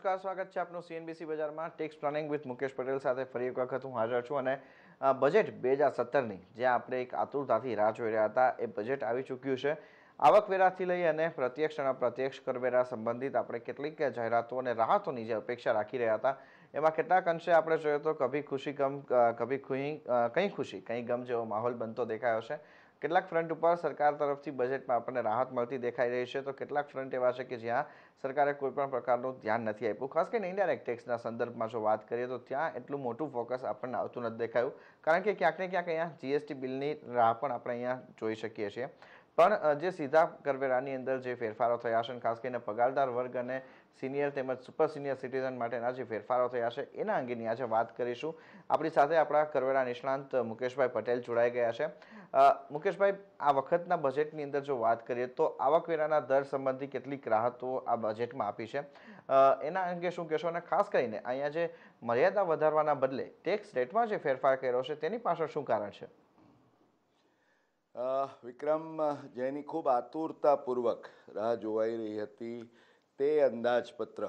નમસ્કાર સ્વાગત છે આપનું સીએનબીસી બજારમાં tax planning with Mukesh Patel સાથે ફરી એક વખત હું હાજર છું અને બજેટ બે હજાર સત્તરની જે આપણે એક આતુરતાથી રાહ જોઈ રહ્યા હતા એ બજેટ આવી ચૂક્યું છે આવકવેરાથી લઈ અને પ્રત્યક્ષ અને પ્રત્યક્ષ કરવેરા સંબંધિત આપણે કેટલીક જાહેરાતો અને રાહતોની જે અપેક્ષા રાખી રહ્યા હતા એમાં કેટલાક અંશે આપણે જોયો તો કભી ખુશી ગમ કભી ખુહી કંઈ ખુશી કંઈ ગમ જેવો માહોલ બનતો દેખાયો છે કેટલાક ફ્રન્ટ ઉપર સરકાર તરફથી બજેટમાં આપણને રાહત મળતી દેખાઈ રહી છે તો કેટલાક ફ્રન્ટ એવા છે કે જ્યાં સરકારે કોઈપણ પ્રકારનું ધ્યાન નથી આપ્યું ખાસ કરીને ઇન્ડાયરેક્ટ ટેક્સના સંદર્ભમાં જો વાત કરીએ તો ત્યાં એટલું મોટું ફોકસ આપણને આવતું નથી દેખાયું કારણ કે ક્યાંક ને ક્યાંક અહીંયા જીએસટી બિલની રાહ પણ આપણે અહીંયા જોઈ શકીએ છીએ પણ જે સીધા કરવેરાની અંદર જે ફેરફારો થયા છે ખાસ કરીને પગારદાર વર્ગ અને સિનિયર તેમજ સુપર સિનિયર સિટીઝન માટેના જે ફેરફારો થયા છે એના અંગેની આજે વાત કરીશું આપણી સાથે આપણા કરવેરા નિષ્ણાંત મુકેશભાઈ પટેલ જોડાઈ ગયા છે મુકેશભાઈ આ વખતના બજેટની અંદર જો વાત કરીએ તો આવકવેરાના દર સંબંધી કેટલીક રાહતો આ બજેટમાં આપી છે એના અંગે શું કહેશો અને ખાસ કરીને અહીંયા જે મર્યાદા વધારવાના બદલે ટેક્સ રેટમાં જે ફેરફાર કર્યો છે તેની પાછળ શું કારણ છે વિક્રમ જેની ખૂબ આતુરતાપૂર્વક રાહ જોવાઈ રહી હતી તે અંદાજપત્ર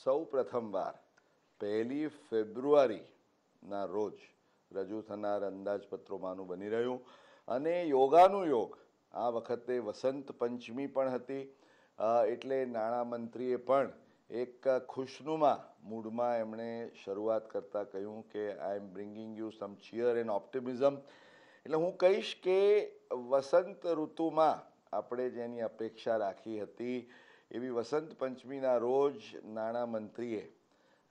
સૌ પ્રથમવાર પહેલી ફેબ્રુઆરીના રોજ રજૂ થનાર અંદાજપત્રોમાંનું બની રહ્યું અને યોગાનું યોગ આ વખતે વસંત પંચમી પણ હતી એટલે નાણામંત્રીએ પણ એક ખુશનુમા મૂડમાં એમણે શરૂઆત કરતાં કહ્યું કે I am bringing you some cheer and optimism એટલે હું કહીશ કે વસંત ઋતુમાં આપણે જેની અપેક્ષા રાખી હતી એવી વસંત પંચમીના રોજ નાણામંત્રીએ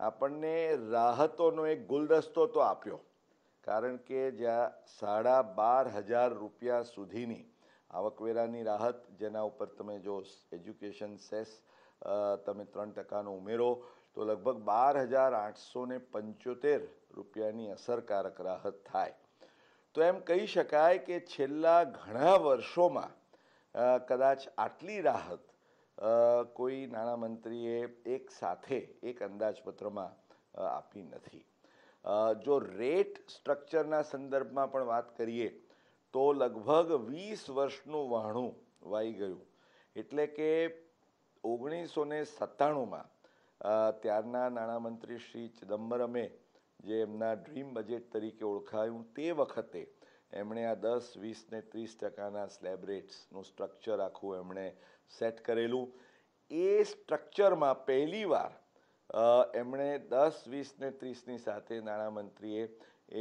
આપણને રાહતોનો એક ગુલદસ્તો તો આપ્યો કારણ કે જ્યાં સાડા બાર હજાર રૂપિયા સુધીની આવકવેરાની રાહત જેના ઉપર તમે જો એજ્યુકેશન સેસ તમે ત્રણ ટકાનો ઉમેરો તો લગભગ બાર હજાર આઠસો પંચોતેર રૂપિયાની અસરકારક રાહત થાય તો એમ કહી શકાય કે છેલ્લા ઘણા વર્ષોમાં કદાચ આટલી રાહત કોઈ નાણામંત્રીએ એક સાથે એક અંદાજપત્રમાં આપી નથી જો રેટ સ્ટ્રક્ચરના સંદર્ભમાં પણ વાત કરીએ તો લગભગ વીસ વર્ષનું વહાણું વાઈ ગયું એટલે કે ઓગણીસો ને સત્તાણુંમાં ત્યારના નાણામંત્રી શ્રી ચિદમ્બરમે જે એમના ડ્રીમ બજેટ તરીકે ઓળખાયું તે વખતે એમણે આ દસ વીસ ને ત્રીસ ટકાના સ્લેબ રેટ્સનું સ્ટ્રક્ચર આખું એમણે સેટ કરેલું એ સ્ટ્રક્ચરમાં પહેલીવાર એમણે દસ વીસ ને ત્રીસની સાથે નાણામંત્રીએ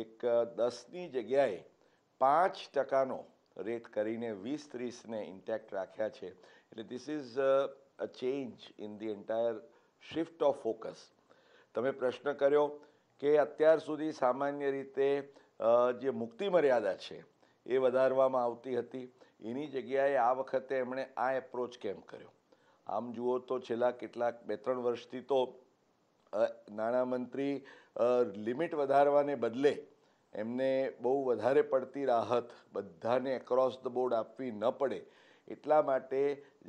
એક દસની જગ્યાએ પાંચ ટકાનો રેટ કરીને વીસ ત્રીસને ઇન્ટેક્ટ રાખ્યા છે એટલે this is a change in the entire shift of focus તમે પ્રશ્ન કર્યો કે અત્યાર સુધી સામાન્ય રીતે જે મુક્તિ મર્યાદા છે એ વધારવામાં આવતી હતી એની જગ્યાએ આ વખતે એમણે આ એપ્રોચ કેમ કર્યો આમ જુઓ તો છેલ્લા કેટલાક બે ત્રણ વર્ષથી તો નાણામંત્રી લિમિટ વધારવાને બદલે એમને બહુ વધારે પડતી રાહત બધાને એક્રોસ ધ બોર્ડ આપવી ન પડે એટલા માટે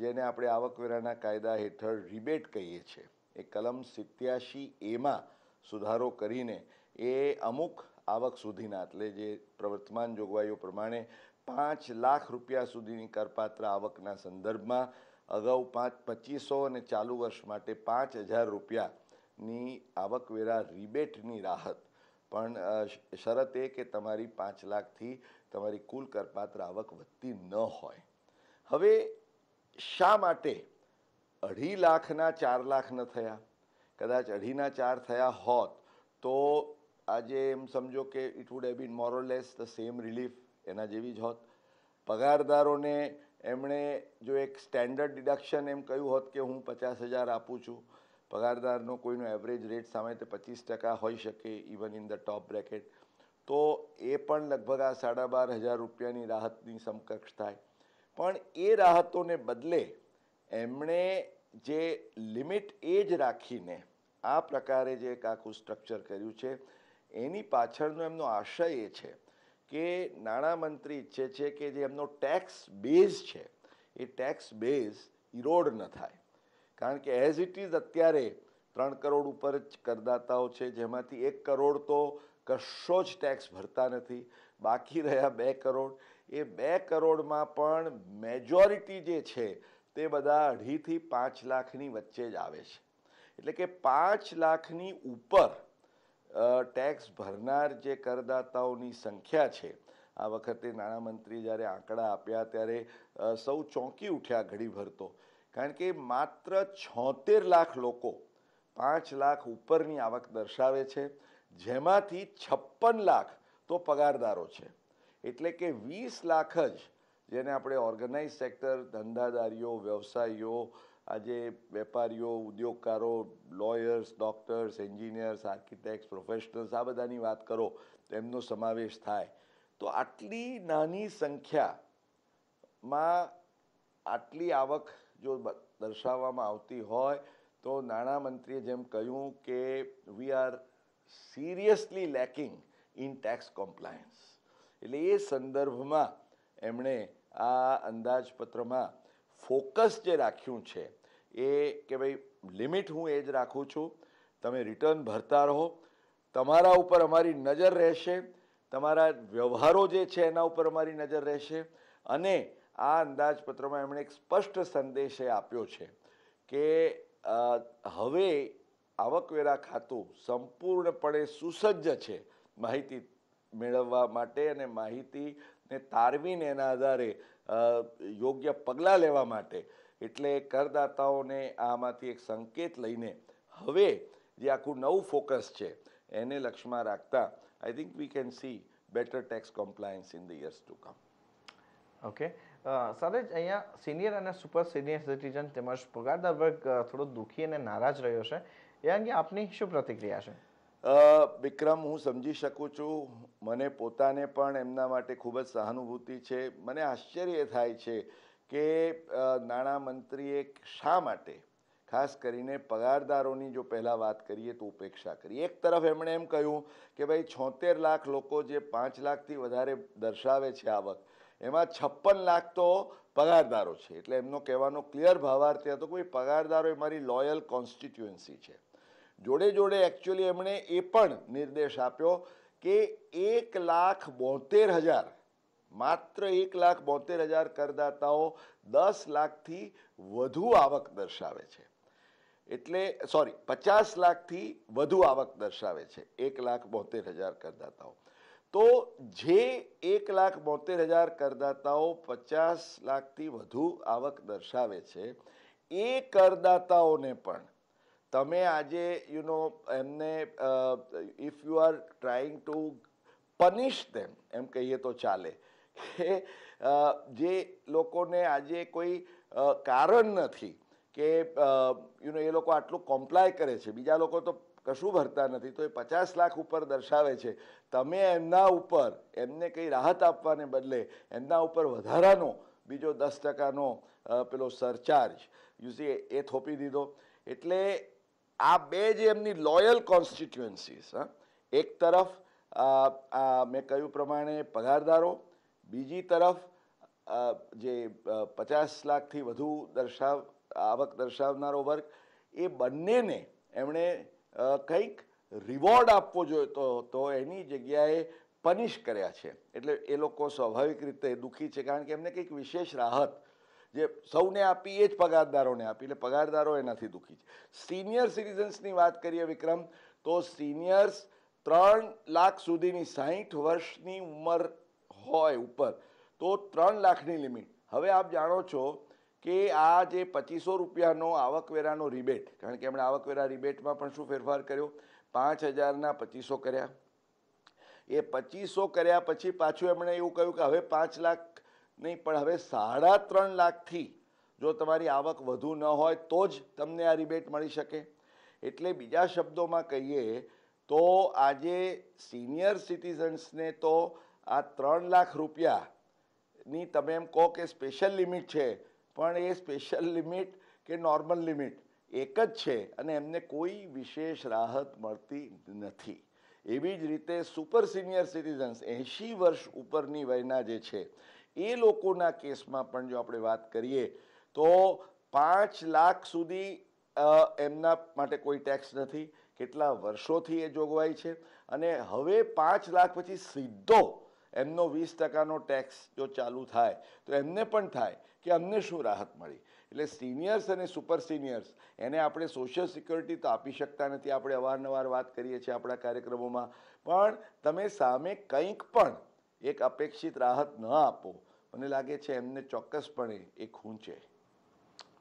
જેને આપણે આવકવેરાના કાયદા હેઠળ રિબેટ કહીએ છીએ એ કલમ સિત્યાશી એમાં સુધારો કરીને એ અમુક આવક સુધીના એટલે જે પ્રવર્તમાન જોગવાઈઓ પ્રમાણે પાંચ લાખ રૂપિયા સુધીની કરપાત્ર આવકના સંદર્ભમાં અગાઉ પાંચ પચીસો અને ચાલુ વર્ષ માટે પાંચ હજાર રૂપિયાની આવકવેરા રિબેટની રાહત પણ શરત એ કે તમારી પાંચ લાખથી તમારી કુલ કરપાત્ર આવક વધતી ન હોય હવે શા માટે અઢી લાખના ચાર લાખ ન થયા કદાચ અઢીના ચાર થયા હોત તો આજે એમ સમજો કે it would have been more less the same relief એના જેવી જ હોત પગારદારોને એમણે જો એક સ્ટેન્ડર્ડ ડિડક્શન એમ કહ્યું હોત કે હું પચાસ હજાર આપું છું પગારદારનો કોઈનો એવરેજ રેટ સામે તે પચીસ ટકા હોઈ શકે even in the top bracket તો એ પણ લગભગ આ સાડા બાર હજાર રૂપિયાની રાહતની સમકક્ષ થાય પણ એ રાહતોને બદલે એમણે જે લિમિટ એ જ રાખીને આ પ્રકારે જે એક આખું સ્ટ્રક્ચર કર્યું છે એની પાછળનો એમનો આશય એ છે કે નાણામંત્રી ઈચ્છે છે કે જે એમનો ટેક્સ બેઝ છે એ ટેક્સ બેઝ ઇરોડ ન થાય કારણ કે એઝ ઇટ ઇઝ અત્યારે ત્રણ કરોડ ઉપર જ કરદાતાઓ છે જેમાંથી એક કરોડ તો કશો જ ટેક્સ ભરતા નથી બાકી રહ્યા બે કરોડ એ બે કરોડમાં પણ મેજોરિટી જે છે તે બધા અઢીથી પાંચ લાખની વચ્ચે જ આવે છે એટલે કે પાંચ લાખની ઉપર ટેક્સ ભરનાર જે કરદાતાઓની સંખ્યા છે આ વખતે નાણામંત્રી જ્યારે આંકડા આપ્યા ત્યારે સૌ ચોંકી ઉઠ્યા ઘડી ભરતો કારણ કે માત્ર છોતેર લાખ લોકો પાંચ લાખ ઉપરની આવક દર્શાવે છે જેમાંથી છપ્પન લાખ તો પગારદારો છે એટલે કે વીસ લાખ જ જેને આપણે ઓર્ગેનાઇઝ સેક્ટર ધંધાદારીઓ વ્યવસાયીઓ આજે વેપારીઓ ઉદ્યોગકારો lawyers doctors engineers architects professionals આ બધાની વાત કરો તો એમનો સમાવેશ થાય તો આટલી નાની સંખ્યામાં આટલી આવક જો દર્શાવવામાં આવતી હોય તો નાણામંત્રીએ જેમ કહ્યું કે we are seriously lacking in tax compliance એટલે એ સંદર્ભમાં એમણે આ અંદાજપત્રમાં ફોકસ જે રાખ્યું છે એ કે ભાઈ લિમિટ હું એ જ રાખું છું તમે રિટર્ન ભરતા રહો તમારા ઉપર અમારી નજર રહેશે તમારા વ્યવહારો જે છે એના ઉપર અમારી નજર રહેશે અને આ અંદાજપત્રમાં એમણે એક સ્પષ્ટ સંદેશ એ આપ્યો છે કે હવે આવકવેરા ખાતું સંપૂર્ણપણે સુસજ્જ છે માહિતી મેળવવા માટે અને માહિતીને તારવીને એના આધારે યોગ્ય પગલાં લેવા માટે એટલે કરદાતાઓને આમાંથી એક સંકેત લઈને હવે જે આખું નવું ફોકસ છે એને લક્ષમાં રાખતા I think we can see better tax compliance in the years to come okay જ અહીંયા સિનિયર અને સુપર સિનિયર સિટીઝન તેમજ પગારદાર વર્ગ થોડો દુઃખી અને નારાજ રહ્યો છે એ અંગે આપની શું પ્રતિક્રિયા છે વિક્રમ હું સમજી શકું છું મને પોતાને પણ એમના માટે ખૂબ જ સહાનુભૂતિ છે મને આશ્ચર્ય થાય છે કે નાણામંત્રીએ શા માટે ખાસ કરીને પગારદારોની જો પહેલાં વાત કરીએ તો ઉપેક્ષા કરી એક તરફ એમણે એમ કહ્યું કે ભાઈ છોતેર લાખ લોકો જે પાંચ લાખથી વધારે દર્શાવે છે આવક એમાં છપ્પન લાખ તો પગારદારો છે એટલે એમનો કહેવાનો ક્લિયર ભાવાર્થ હતો કે પગારદારો એ મારી લોયલ કોન્સ્ટિટ્યુએન્સી છે જોડે જોડે એકચ્યુઅલી એમણે એ પણ નિર્દેશ આપ્યો કે એક લાખ બોતેર હજાર માત્ર એક લાખ બોતેર હજાર કરદાતાઓ દસ લાખથી વધુ આવક દર્શાવે છે એટલે સોરી પચાસ લાખથી વધુ આવક દર્શાવે છે એક લાખ બોતેર હજાર કરદાતાઓ તો જે એક લાખ બોતેર હજાર કરદાતાઓ પચાસ લાખથી વધુ આવક દર્શાવે છે એ કરદાતાઓને પણ તમે આજે યુ નો એમને if you are trying to punish them એમ કહીએ તો ચાલે કે જે લોકોને આજે કોઈ કારણ નથી કે યુ યુનો એ લોકો આટલું કોમ્પ્લાય કરે છે બીજા લોકો તો કશું ભરતા નથી તો એ પચાસ લાખ ઉપર દર્શાવે છે તમે એમના ઉપર એમને કંઈ રાહત આપવાને બદલે એમના ઉપર વધારાનો બીજો દસ ટકાનો પેલો સરચાર્જ યુસી એ થોપી દીધો એટલે આ બે જે એમની લોયલ કોન્સ્ટિટ્યુએન્સીસ એક તરફ મેં કહ્યું પ્રમાણે પગારદારો બીજી તરફ જે પચાસ લાખથી વધુ દર્શાવ આવક દર્શાવનારો વર્ગ એ બંનેને એમણે કંઈક રિવોર્ડ આપવો જોઈતો હતો એની જગ્યાએ પનિશ કર્યા છે એટલે એ લોકો સ્વાભાવિક રીતે દુઃખી છે કારણ કે એમને કંઈક વિશેષ રાહત જે સૌને આપી એ જ પગારદારોને આપી એટલે પગારદારો એનાથી દુઃખી છે સિનિયર સિટીઝન્સની વાત કરીએ વિક્રમ તો સિનિયર્સ ત્રણ લાખ સુધીની સાહીઠ વર્ષની ઉંમર હોય ઉપર તો ત્રણ લાખની લિમિટ હવે આપ જાણો છો કે આ જે પચીસો રૂપિયાનો આવકવેરાનો રિબેટ કારણ કે એમણે આવકવેરા રિબેટમાં પણ શું ફેરફાર કર્યો પાંચ હજારના પચીસો કર્યા એ પચીસો કર્યા પછી પાછું એમણે એવું કહ્યું કે હવે પાંચ લાખ નહીં પણ હવે સાડા ત્રણ લાખથી જો તમારી આવક વધુ ન હોય તો જ તમને આ રિબેટ મળી શકે એટલે બીજા શબ્દોમાં કહીએ તો આજે સિનિયર સિટીઝન્સને તો આ ત્રણ લાખ રૂપિયાની તમે એમ કહો કે સ્પેશિયલ લિમિટ છે પણ એ સ્પેશિયલ લિમિટ કે નોર્મલ લિમિટ એક જ છે અને એમને કોઈ વિશેષ રાહત મળતી નથી એવી જ રીતે સુપર સિનિયર સિટીઝન્સ એંશી વર્ષ ઉપરની વયના જે છે એ લોકોના કેસમાં પણ જો આપણે વાત કરીએ તો પાંચ લાખ સુધી એમના માટે કોઈ ટેક્સ નથી કેટલા વર્ષોથી એ જોગવાઈ છે અને હવે પાંચ લાખ પછી સીધો એમનો વીસ ટકાનો ટેક્સ જો ચાલુ થાય તો એમને પણ થાય કે અમને શું રાહત મળી એટલે સિનિયર્સ અને સુપર સિનિયર્સ એને આપણે સોશિયલ સિક્યોરિટી તો આપી શકતા નથી આપણે અવારનવાર વાત કરીએ છીએ આપણા કાર્યક્રમોમાં પણ તમે સામે કંઈક પણ એક અપેક્ષિત રાહત ન આપો મને લાગે છે એમને ચોક્કસપણે એ ખૂંચે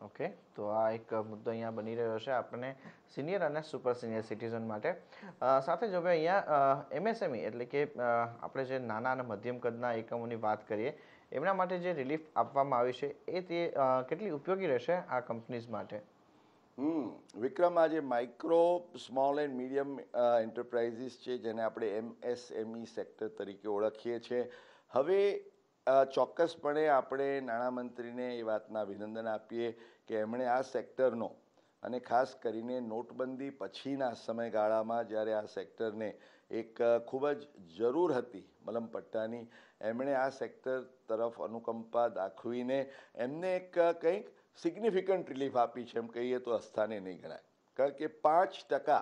ઓકે તો આ એક મુદ્દો અહીંયા બની રહ્યો છે આપણને સિનિયર અને સુપર સિનિયર સિટીઝન માટે સાથે જો હવે અહીંયા એમએસએમઈ એટલે કે આપણે જે નાના અને મધ્યમ કદના એકમોની વાત કરીએ એમના માટે જે રિલીફ આપવામાં આવી છે એ તે કેટલી ઉપયોગી રહેશે આ કંપનીઝ માટે હમ વિક્રમ આજે micro small and medium enterprises છે જેને આપણે એમએસએમઈ સેક્ટર તરીકે ઓળખીએ છીએ હવે ચોક્કસપણે આપણે નાણામંત્રીને એ વાતના અભિનંદન આપીએ કે એમણે આ સેક્ટરનો અને ખાસ કરીને નોટબંધી પછીના સમયગાળામાં જ્યારે આ સેક્ટરને એક ખૂબ જ જરૂર હતી મલમ એમણે આ સેક્ટર તરફ અનુકંપા દાખવીને એમને એક કંઈક સિગ્નિફિકન્ટ રિલીફ આપી છે એમ કહીએ તો અસ્થાને નહીં ગણાય કારણ કે પાંચ ટકા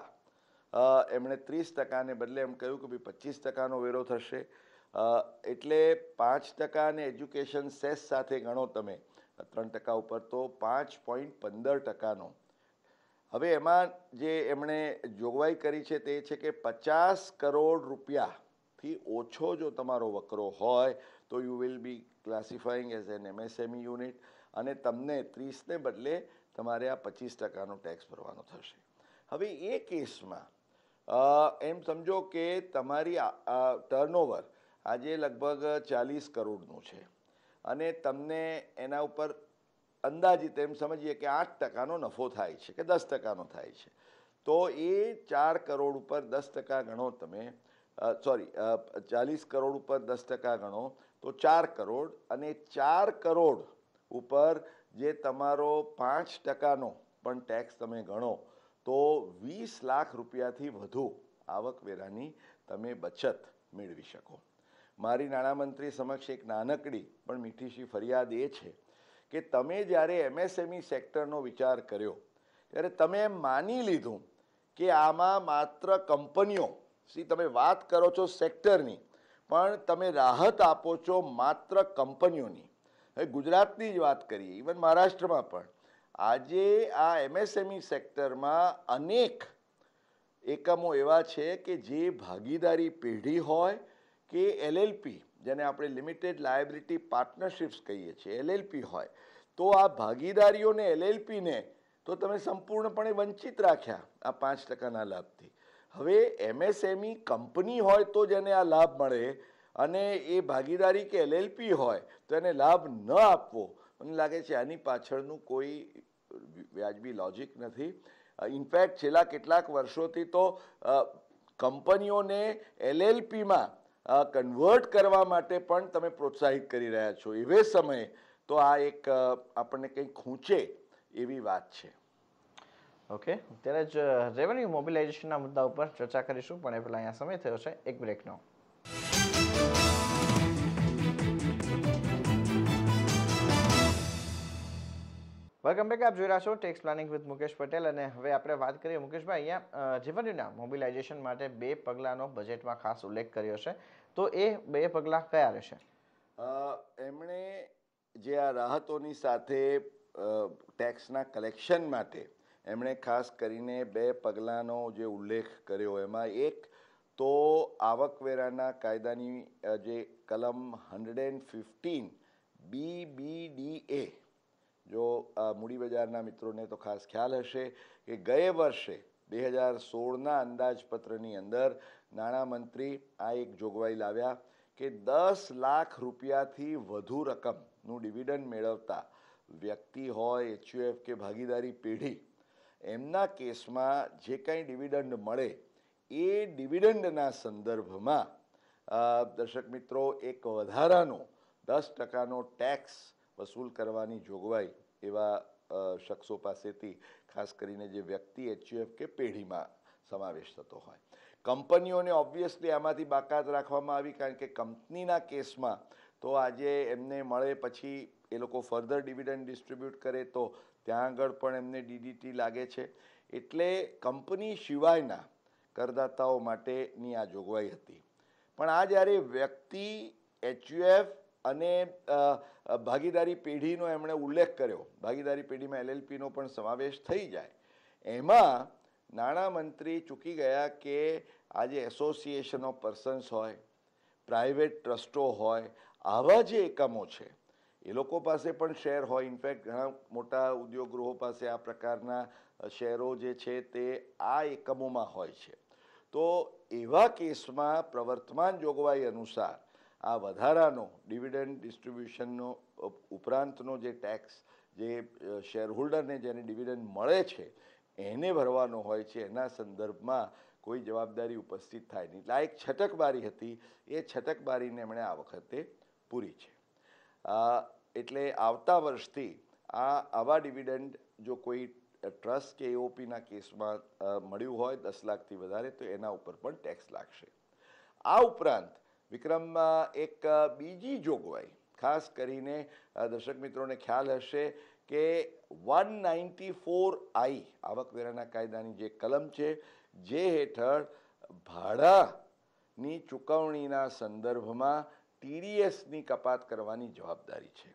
એમણે ત્રીસ ટકાને બદલે એમ કહ્યું કે ભાઈ પચીસ ટકાનો વેરો થશે એટલે પાંચ ટકાને એજ્યુકેશન સેસ સાથે ગણો તમે ત્રણ ટકા ઉપર તો પાંચ પોઈન્ટ પંદર ટકાનો હવે એમાં જે એમણે જોગવાઈ કરી છે તે છે કે પચાસ કરોડ રૂપિયાથી ઓછો જો તમારો વકરો હોય તો you will be classifying as an MSME unit અને તમને ત્રીસને બદલે તમારે આ પચીસ ટકાનો ટેક્સ ભરવાનો થશે હવે એ કેસમાં એમ સમજો કે તમારી ટર્નઓવર આજે લગભગ ચાલીસ કરોડનું છે અને તમને એના ઉપર અંદાજિત એમ સમજીએ કે આઠ ટકાનો નફો થાય છે કે દસ ટકાનો થાય છે તો એ ચાર કરોડ ઉપર દસ ટકા ગણો તમે સોરી ચાલીસ કરોડ ઉપર દસ ટકા ગણો તો ચાર કરોડ અને ચાર કરોડ ઉપર જે તમારો પાંચ ટકાનો પણ ટેક્સ તમે ગણો તો વીસ લાખ રૂપિયાથી વધુ આવકવેરાની તમે બચત મેળવી શકો મારી નાણામંત્રી સમક્ષ એક નાનકડી પણ મીઠીશી ફરિયાદ એ છે કે તમે જ્યારે એમએસએમઈ સેક્ટરનો વિચાર કર્યો ત્યારે તમે એમ માની લીધું કે આમાં માત્ર કંપનીઓ સી તમે વાત કરો છો સેક્ટરની પણ તમે રાહત આપો છો માત્ર કંપનીઓની હવે ગુજરાતની જ વાત કરીએ ઇવન મહારાષ્ટ્રમાં પણ આજે આ એમએસએમઈ સેક્ટરમાં અનેક એકમો એવા છે કે જે ભાગીદારી પેઢી હોય કે એલએલપી જેને આપણે લિમિટેડ લાયબિલિટી પાર્ટનરશિપ્સ કહીએ છીએ એલએલપી હોય તો આ ભાગીદારીઓને એલએલપીને તો તમે સંપૂર્ણપણે વંચિત રાખ્યા આ પાંચ ટકાના લાભથી હવે એમએસએમઈ કંપની હોય તો જેને આ લાભ મળે અને એ ભાગીદારી કે એલએલપી હોય તો એને લાભ ન આપવો મને લાગે છે આની પાછળનું કોઈ વ્યાજબી લોજિક નથી ઇનફેક્ટ છેલ્લા કેટલાક વર્ષોથી તો કંપનીઓને એલએલપીમાં કન્વર્ટ કરવા માટે પણ તમે પ્રોત્સાહિત કરી રહ્યા છો એવે સમયે તો આ એક આપણને કંઈ ખૂંચે એવી વાત છે ઓકે ત્યારે જ રેવન્યુ મોબિલાઇઝેશનના મુદ્દા ઉપર ચર્ચા કરીશું પણ એ પહેલાં અહીંયા સમય થયો છે એક બ્રેકનો વેલકમ બેક આપ જોઈ રહ્યા છો tax planning with Mukesh Patel અને હવે આપણે વાત કરીએ મુકેશભાઈ અહીંયા જીવનના મોબિલાઇઝેશન માટે બે પગલાંનો બજેટમાં ખાસ ઉલ્લેખ કર્યો છે તો એ બે પગલાં કયા રહેશે એમણે જે આ રાહતોની સાથે ટેક્સના કલેક્શન માટે એમણે ખાસ કરીને બે પગલાંનો જે ઉલ્લેખ કર્યો એમાં એક તો આવકવેરાના કાયદાની જે કલમ hundred and fifteen D A જો મૂડી બજારના મિત્રોને તો ખાસ ખ્યાલ હશે કે ગયે વર્ષે બે હજાર સોળના અંદાજપત્રની અંદર નાણામંત્રી આ એક જોગવાઈ લાવ્યા કે દસ લાખ રૂપિયાથી વધુ રકમનું ડિવિડન્ડ મેળવતા વ્યક્તિ હોય એચયુએફ કે ભાગીદારી પેઢી એમના કેસમાં જે કાંઈ ડિવિડન્ડ મળે એ ડિવિડન્ડના સંદર્ભમાં દર્શક મિત્રો એક વધારાનો દસ ટકાનો ટેક્સ વસૂલ કરવાની જોગવાઈ એવા શખ્સો પાસેથી ખાસ કરીને જે વ્યક્તિ એચયુએફ કે પેઢીમાં સમાવેશ થતો હોય કંપનીઓને ઓબ્વિયસલી આમાંથી બાકાત રાખવામાં આવી કારણ કે કંપનીના કેસમાં તો આજે એમને મળે પછી એ લોકો ફર્ધર ડિવિડન્ડ ડિસ્ટ્રીબ્યુટ કરે તો ત્યાં આગળ પણ એમને ડીડીટી લાગે છે એટલે કંપની સિવાયના કરદાતાઓ માટેની આ જોગવાઈ હતી પણ આ જ્યારે વ્યક્તિ એચયુએફ અને ભાગીદારી પેઢીનો એમણે ઉલ્લેખ કર્યો ભાગીદારી પેઢીમાં એલએલપીનો પણ સમાવેશ થઈ જાય એમાં નાણામંત્રી ચૂકી ગયા કે આજે એસોસિએશન ઓફ પર્સન્સ હોય પ્રાઇવેટ ટ્રસ્ટો હોય આવા જે એકમો છે એ લોકો પાસે પણ શેર હોય ઇનફેક્ટ ઘણા મોટા ઉદ્યોગગૃહો પાસે આ પ્રકારના શેરો જે છે તે આ એકમોમાં હોય છે તો એવા કેસમાં પ્રવર્તમાન જોગવાઈ અનુસાર આ વધારાનો ડિવિડન્ડ ડિસ્ટ્રીબ્યુશનનો ઉપરાંતનો જે ટેક્સ જે શેરહોલ્ડરને જેને ડિવિડન્ડ મળે છે એને ભરવાનો હોય છે એના સંદર્ભમાં કોઈ જવાબદારી ઉપસ્થિત થાય નહીં એટલે આ એક છટકબારી હતી એ છટકબારીને એમણે આ વખતે પૂરી છે એટલે આવતા વર્ષથી આ આવા ડિવિડન્ડ જો કોઈ ટ્રસ્ટ કે એઓપીના કેસમાં મળ્યું હોય દસ લાખથી વધારે તો એના ઉપર પણ ટેક્સ લાગશે આ ઉપરાંત વિક્રમમાં એક બીજી જોગવાઈ ખાસ કરીને દર્શક મિત્રોને ખ્યાલ હશે કે વન નાઇન્ટી ફોર આઈ આવકવેરાના કાયદાની જે કલમ છે જે હેઠળ ભાડાની ચૂકવણીના સંદર્ભમાં ટીડીએસની કપાત કરવાની જવાબદારી છે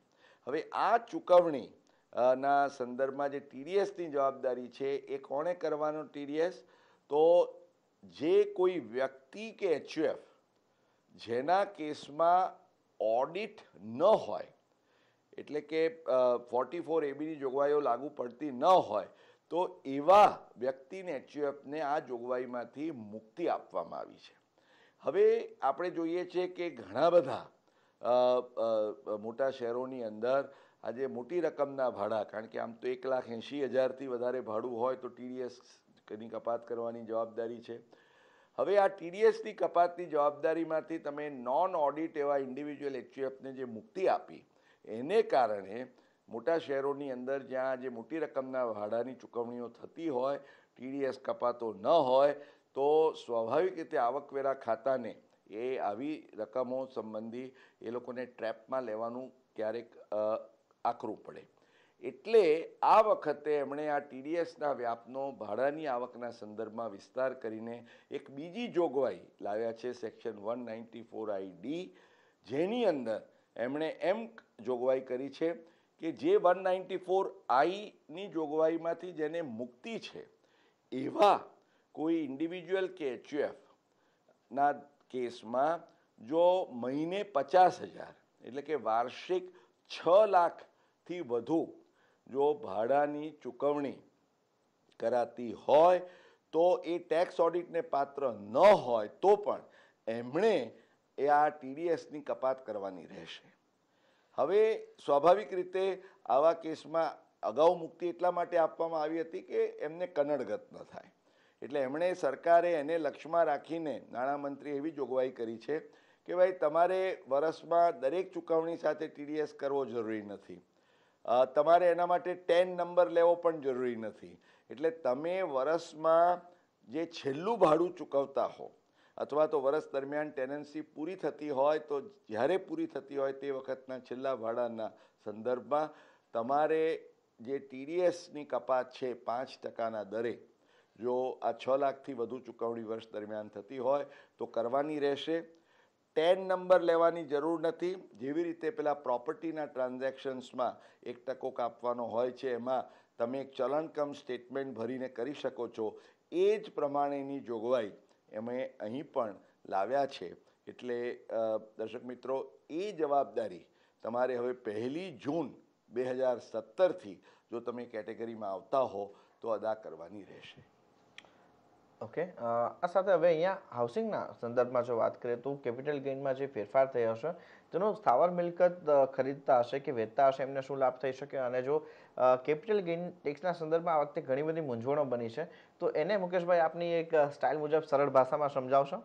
હવે આ ચૂકવણી ના સંદર્ભમાં જે ટીડીએસની જવાબદારી છે એ કોણે કરવાનો ટીડીએસ તો જે કોઈ વ્યક્તિ કે એચયુએફ જેના કેસમાં ઓડિટ ન હોય એટલે કે ફોર્ટી ફોર એબીની જોગવાઈઓ લાગુ પડતી ન હોય તો એવા વ્યક્તિને એચયુએફને આ જોગવાઈમાંથી મુક્તિ આપવામાં આવી છે હવે આપણે જોઈએ છીએ કે ઘણા બધા મોટા શહેરોની અંદર આજે મોટી રકમના ભાડા કારણ કે આમ તો એક લાખ એંશી હજારથી વધારે ભાડું હોય તો ટીડીએસની કપાત કરવાની જવાબદારી છે હવે આ ટીડીએસની કપાતની જવાબદારીમાંથી તમે નોન ઓડિટ એવા ઇન્ડિવિજ્યુઅલ એચયુએફને જે મુક્તિ આપી એને કારણે મોટા શહેરોની અંદર જ્યાં જે મોટી રકમના ભાડાની ચૂકવણીઓ થતી હોય ટીડીએસ કપાતો ન હોય તો સ્વાભાવિક રીતે આવકવેરા ખાતાને એ આવી રકમો સંબંધી એ લોકોને ટ્રેપમાં લેવાનું ક્યારેક આકરું પડે એટલે આ વખતે એમણે આ ટીડીએસના વ્યાપનો ભાડાની આવકના સંદર્ભમાં વિસ્તાર કરીને એક બીજી જોગવાઈ લાવ્યા છે section one ninety four I D જેની અંદર એમણે એમ જોગવાઈ કરી છે કે જે વન નાઇન્ટી ફોર આઈની જોગવાઈમાંથી જેને મુક્તિ છે એવા કોઈ ઇન્ડિવિજ્યુઅલ કે એચયુએફ ના કેસમાં જો મહિને પચાસ હજાર એટલે કે વાર્ષિક છ લાખથી વધુ જો ભાડાની ચૂકવણી કરાતી હોય તો એ ટેક્સ ઓડિટને પાત્ર ન હોય તો પણ એમણે એ આ ટીડીએસની કપાત કરવાની રહેશે હવે સ્વાભાવિક રીતે આવા કેસમાં અગાઉ મુક્તિ એટલા માટે આપવામાં આવી હતી કે એમને કનડગત ન થાય એટલે એમણે સરકારે એને લક્ષ્યમાં રાખીને નાણામંત્રી એવી જોગવાઈ કરી છે કે ભાઈ તમારે વર્ષમાં દરેક ચૂકવણી સાથે ટીડીએસ કરવો જરૂરી નથી તમારે એના માટે ટેન નંબર લેવો પણ જરૂરી નથી એટલે તમે વરસમાં જે છેલ્લું ભાડું ચૂકવતા હો અથવા તો વરસ દરમિયાન ટેનન્સી પૂરી થતી હોય તો જ્યારે પૂરી થતી હોય તે વખતના છેલ્લા ભાડાના સંદર્ભમાં તમારે જે ટીડીએસની કપાત છે પાંચ ટકાના દરે જો આ છ લાખથી વધુ ચૂકવણી વર્ષ દરમિયાન થતી હોય તો કરવાની રહેશે ટેન નંબર લેવાની જરૂર નથી જેવી રીતે પેલા પ્રોપર્ટીના ટ્રાન્ઝેક્શન્સમાં એક ટકો કાપવાનો હોય છે એમાં તમે એક ચલણકમ સ્ટેટમેન્ટ ભરીને કરી શકો છો એ જ પ્રમાણેની જોગવાઈ અમે અહીં પણ લાવ્યા છે એટલે દર્શક મિત્રો એ જવાબદારી તમારે હવે પહેલી જૂન બે હજાર સત્તરથી જો તમે કેટેગરીમાં આવતા હો તો અદા કરવાની રહેશે ઓકે આ સાથે હવે અહીંયા હાઉસિંગના સંદર્ભમાં જો વાત કરીએ તો કેપિટલ ગેઇનમાં જે ફેરફાર થયો હશે તેનો સ્થાવર મિલકત ખરીદતા હશે કે વેચતા હશે એમને શું લાભ થઈ શકે અને જો કેપિટલ ગેઇન ટેક્સના સંદર્ભમાં આ વખતે ઘણી બધી મૂંઝવણો બની છે તો એને મુકેશભાઈ આપની એક સ્ટાઇલ મુજબ સરળ ભાષામાં સમજાવશો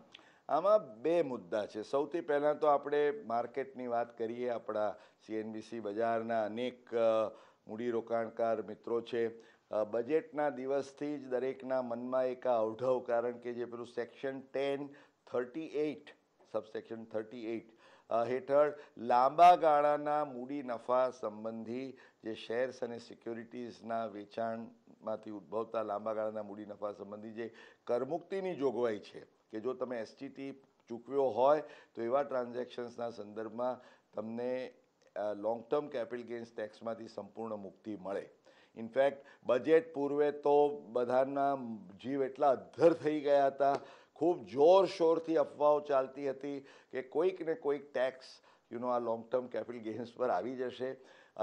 આમાં બે મુદ્દા છે સૌથી પહેલાં તો આપણે માર્કેટની વાત કરીએ આપણા સીએનબીસી બજારના અનેક મૂડીરોકાણકાર મિત્રો છે બજેટના દિવસથી જ દરેકના મનમાં એક અવઢવ કારણ કે જે પેલું section ten thirty eight subsection thirty eight હેઠળ લાંબા ગાળાના મૂડી નફા સંબંધી જે શેર્સ અને સિક્યોરિટીઝના વેચાણમાંથી ઉદ્ભવતા લાંબા ગાળાના મૂડી નફા સંબંધી જે કરમુક્તિની જોગવાઈ છે કે જો તમે એસટીટી ચૂકવ્યો હોય તો એવા ટ્રાન્ઝેક્શન્સના સંદર્ભમાં તમને લોંગ ટર્મ કેપિટલ ગેઇન્સ ટેક્સમાંથી સંપૂર્ણ મુક્તિ મળે ઇનફેક્ટ બજેટ પૂર્વે તો બધાના જીવ એટલા અધ્ધર થઈ ગયા હતા ખૂબ જોરશોરથી અફવાઓ ચાલતી હતી કે કોઈક ને કોઈક ટેક્સ યુનો આ લોંગ ટર્મ કેપિટલ ગેન્સ પર આવી જશે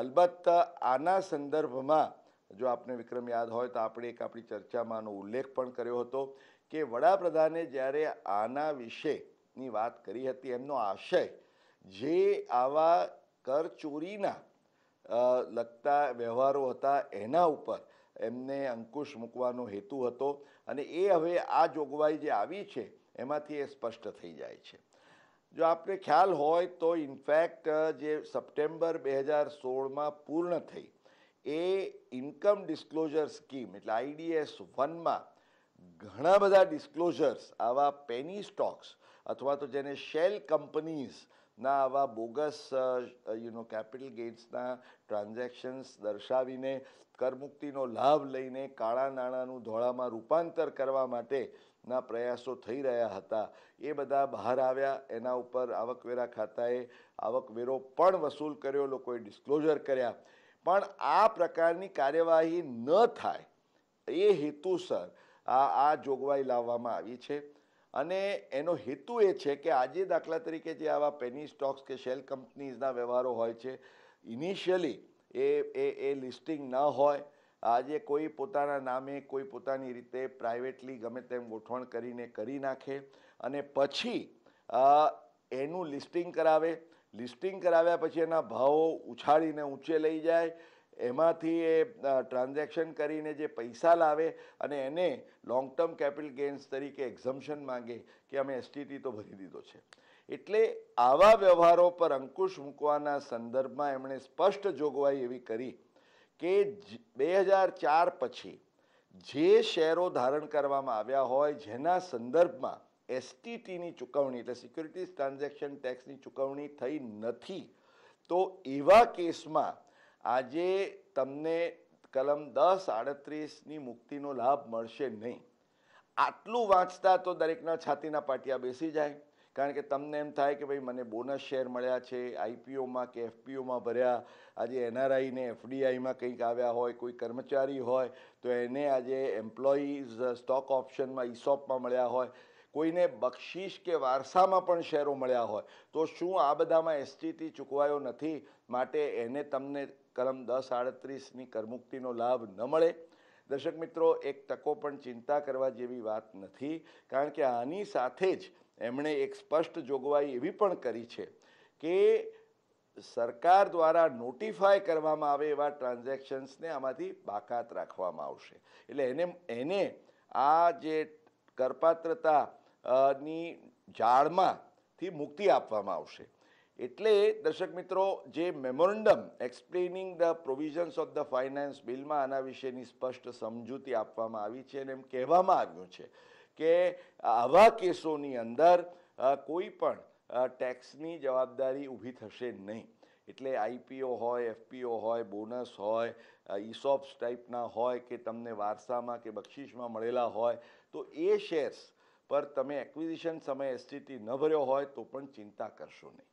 અલબત્ત આના સંદર્ભમાં જો આપને વિક્રમ યાદ હોય તો આપણે એક આપણી ચર્ચામાં આનો ઉલ્લેખ પણ કર્યો હતો કે વડાપ્રધાને જ્યારે આના વિશેની વાત કરી હતી એમનો આશય જે આવા કરચોરીના લગતા વ્યવહારો હતા એના ઉપર એમને અંકુશ મૂકવાનો હેતુ હતો અને એ હવે આ જોગવાઈ જે આવી છે એમાંથી એ સ્પષ્ટ થઈ જાય છે જો આપણે ખ્યાલ હોય તો ઇનફેક્ટ જે સપ્ટેમ્બર બે હજાર સોળમાં પૂર્ણ થઈ એ ઇન્કમ ડિસ્ક્લોઝર સ્કીમ એટલે આઈડીએસ વનમાં ઘણા બધા ડિસ્ક્લોઝર્સ આવા પેની સ્ટોક્સ અથવા તો જેને શેલ કંપનીઝ ના આવા બોગસ યુનો કેપિટલ ગેઇન્સના ટ્રાન્ઝેક્શન્સ દર્શાવીને કરમુક્તિનો લાભ લઈને કાળા નાણાંનું ધોળામાં રૂપાંતર કરવા માટેના પ્રયાસો થઈ રહ્યા હતા એ બધા બહાર આવ્યા એના ઉપર આવકવેરા ખાતાએ આવકવેરો પણ વસૂલ કર્યો લોકોએ ડિસ્ક્લોઝર કર્યા પણ આ પ્રકારની કાર્યવાહી ન થાય એ હેતુસર આ આ જોગવાઈ લાવવામાં આવી છે અને એનો હેતુ એ છે કે આજે દાખલા તરીકે જે આવા પેની સ્ટોક્સ કે શેલ કંપનીઝના વ્યવહારો હોય છે ઇનિશિયલી એ એ એ લિસ્ટિંગ ન હોય આજે કોઈ પોતાના નામે કોઈ પોતાની રીતે પ્રાઇવેટલી ગમે તેમ ગોઠવણ કરીને કરી નાખે અને પછી એનું લિસ્ટિંગ કરાવે લિસ્ટિંગ કરાવ્યા પછી એના ભાવો ઉછાળીને ઊંચે લઈ જાય એમાંથી એ ટ્રાન્ઝેક્શન કરીને જે પૈસા લાવે અને એને લોંગ ટર્મ કેપિટલ ગેન્સ તરીકે એક્ઝમ્પશન માંગે કે અમે એસટીટી તો ભરી દીધો છે એટલે આવા વ્યવહારો પર અંકુશ મૂકવાના સંદર્ભમાં એમણે સ્પષ્ટ જોગવાઈ એવી કરી કે બે હજાર ચાર પછી જે શેરો ધારણ કરવામાં આવ્યા હોય જેના સંદર્ભમાં એસટીટીની ચૂકવણી એટલે સિક્યુરિટીઝ ટ્રાન્ઝેક્શન ટેક્સની ચૂકવણી થઈ નથી તો એવા કેસમાં આજે તમને કલમ દસ આડત્રીસની મુક્તિનો લાભ મળશે નહીં આટલું વાંચતા તો દરેકના છાતીના પાટિયા બેસી જાય કારણ કે તમને એમ થાય કે ભાઈ મને બોનસ શેર મળ્યા છે આઈપીઓમાં કે એફપીઓમાં ભર્યા આજે એનઆરઆઈને એફડીઆઈમાં કંઈક આવ્યા હોય કોઈ કર્મચારી હોય તો એને આજે એમ્પ્લોઈઝ સ્ટોક ઓપ્શનમાં ઈસોપમાં મળ્યા હોય કોઈને બક્ષિસ કે વારસામાં પણ શેરો મળ્યા હોય તો શું આ બધામાં એસટીટી ચૂકવાયો નથી માટે એને તમને કલમ દસ આડત્રીસની કરમુક્તિનો લાભ ન મળે દર્શક મિત્રો એક તકો પણ ચિંતા કરવા જેવી વાત નથી કારણ કે આની સાથે જ એમણે એક સ્પષ્ટ જોગવાઈ એવી પણ કરી છે કે સરકાર દ્વારા નોટિફાય કરવામાં આવે એવા ટ્રાન્ઝેક્શન્સને આમાંથી બાકાત રાખવામાં આવશે એટલે એને એને આ જે કરપાત્રતા ની જાળમાંથી મુક્તિ આપવામાં આવશે એટલે દર્શક મિત્રો જે memorandum explaining the provisions of the finance બિલમાં આના વિશેની સ્પષ્ટ સમજૂતી આપવામાં આવી છે અને એમ કહેવામાં આવ્યું છે કે આવા કેસોની અંદર કોઈ પણ ટેક્સની જવાબદારી ઊભી થશે નહીં એટલે આઈપીઓ હોય એફપીઓ હોય બોનસ હોય ઈસોપ્સ ટાઈપના હોય કે તમને વારસામાં કે બક્ષિસમાં મળેલા હોય તો એ શેર્સ પર તમે એક્વિઝિશન સમયે એસટીટી ન ભર્યો હોય તો પણ ચિંતા કરશો નહીં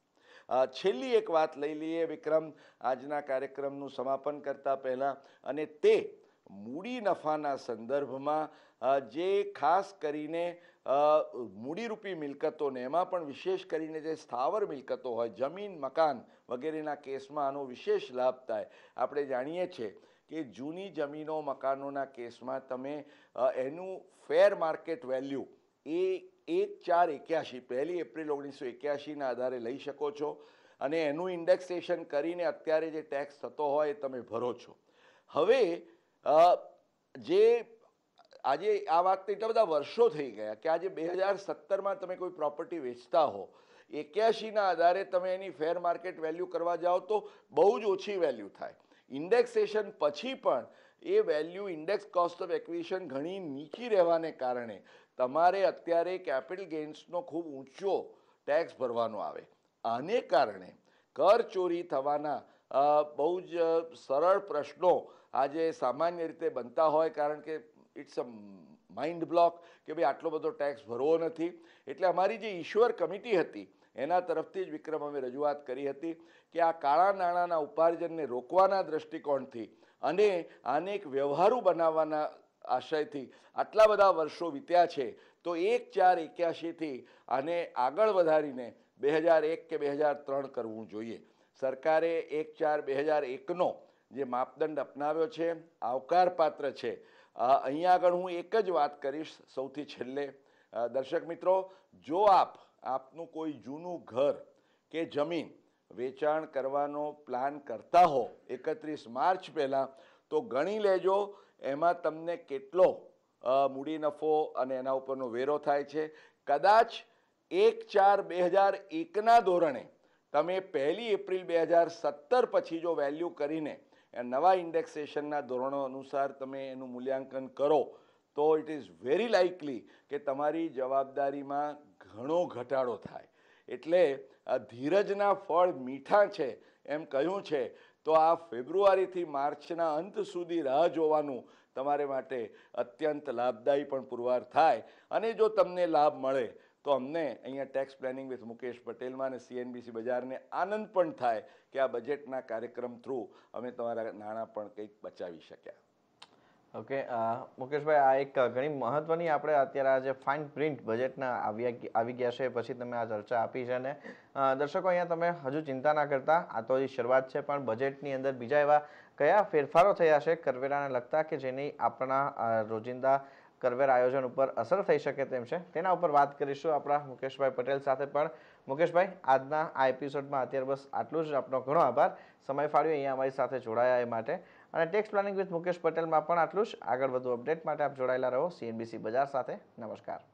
છેલ્લી એક વાત લઈ લઈએ વિક્રમ આજના કાર્યક્રમનું સમાપન કરતાં પહેલાં અને તે મૂડી નફાના સંદર્ભમાં જે ખાસ કરીને મૂડીરૂપી મિલકતોને એમાં પણ વિશેષ કરીને જે સ્થાવર મિલકતો હોય જમીન મકાન વગેરેના કેસમાં આનો વિશેષ લાભ થાય આપણે જાણીએ છીએ કે જૂની જમીનો મકાનોના કેસમાં તમે એનું ફેર માર્કેટ વેલ્યુ એ એક ચાર એક્યાસી પહેલી એપ્રિલ ઓગણીસો એક્યાસીના આધારે લઈ શકો છો અને એનું ઇન્ડેક્સેશન કરીને અત્યારે જે ટેક્સ થતો હોય એ તમે ભરો છો હવે જે આજે આ વાત એટલા બધા વર્ષો થઈ ગયા કે આજે બે હજાર સત્તરમાં તમે કોઈ પ્રોપર્ટી વેચતા હો એક્યાસીના આધારે તમે એની ફેર માર્કેટ વેલ્યુ કરવા જાઓ તો બહુ જ ઓછી વેલ્યુ થાય ઇન્ડેક્સેશન પછી પણ એ value index cost of acquisition ઘણી નીચી રહેવાને કારણે તમારે અત્યારે કેપિટલ ગેઇન્સનો ખૂબ ઊંચો ટેક્સ ભરવાનો આવે આને કારણે કર ચોરી થવાના બહુ જ સરળ પ્રશ્નો આજે સામાન્ય રીતે બનતા હોય કારણ કે ઇટ્સ અ માઇન્ડ બ્લોક કે ભાઈ આટલો બધો ટેક્સ ભરવો નથી એટલે અમારી જે ઈશ્વર કમિટી હતી એના તરફથી જ વિક્રમ અમે રજૂઆત કરી હતી કે આ કાળા નાણાંના ઉપાર્જનને રોકવાના દૃષ્ટિકોણથી અને આને એક વ્યવહારુ બનાવવાના આશયથી આટલા બધા વર્ષો વીત્યા છે તો એક ચાર એક્યાસીથી આને આગળ વધારીને બે હજાર એક કે બે હજાર ત્રણ કરવું જોઈએ સરકારે એક ચાર બે હજાર એકનો જે માપદંડ અપનાવ્યો છે આવકારપાત્ર છે અહીંયા આગળ હું એક જ વાત કરીશ સૌથી છેલ્લે દર્શક મિત્રો જો આપ આપનું કોઈ જૂનું ઘર કે જમીન વેચાણ કરવાનો પ્લાન કરતા હો એકત્રીસ માર્ચ પહેલાં તો ગણી લેજો એમાં તમને કેટલો મૂડી નફો અને એના ઉપરનો વેરો થાય છે કદાચ એક ચાર બે હજાર એકના ધોરણે તમે પહેલી એપ્રિલ બે હજાર સત્તર પછી જો વેલ્યુ કરીને નવા ઇન્ડેક્સેશનના ધોરણો અનુસાર તમે એનું મૂલ્યાંકન કરો તો ઇટ ઇઝ વેરી લાઇકલી કે તમારી જવાબદારીમાં ઘણો ઘટાડો થાય એટલે ધીરજના ફળ મીઠા છે એમ કહ્યું છે તો આ ફેબ્રુઆરીથી માર્ચના અંત સુધી રાહ જોવાનું તમારે માટે અત્યંત લાભદાયી પણ પુરવાર થાય અને જો તમને લાભ મળે તો અમને અહીંયા ટેક્સ પ્લાનિંગ વિથ મુકેશ પટેલમાં અને સીએનબીસી બજારને આનંદ પણ થાય કે આ બજેટના કાર્યક્રમ થ્રુ અમે તમારા નાણાં પણ કંઈક બચાવી શક્યા ઓકે uh, મુકેશભાઈ આ એક ઘણી મહત્વની આપણે અત્યારે આ જે ફાઇન પ્રિન્ટ બજેટના આવ્યા આવી ગયા છે પછી તમે આ ચર્ચા આપી છે અને દર્શકો અહીંયા તમે હજુ ચિંતા ના કરતા આ તો હજી શરૂઆત છે પણ બજેટની અંદર બીજા એવા કયા ફેરફારો થયા છે કરવેરાને લગતા કે જેની આપણા રોજિંદા કરવેરા આયોજન ઉપર અસર થઈ શકે તેમ છે તેના ઉપર વાત કરીશું આપણા મુકેશભાઈ પટેલ સાથે પણ મુકેશભાઈ આજના આ એપિસોડમાં અત્યારે બસ આટલું જ આપનો ઘણો આભાર સમય ફાળ્યો અહીંયા અમારી સાથે જોડાયા એ માટે અને ટેક્સ પ્લાનિંગ વિથ મુકેશ પટેલમાં પણ આટલું જ આગળ વધુ અપડેટ માટે આપ જોડાયેલા રહો સીએનબીસી બજાર સાથે નમસ્કાર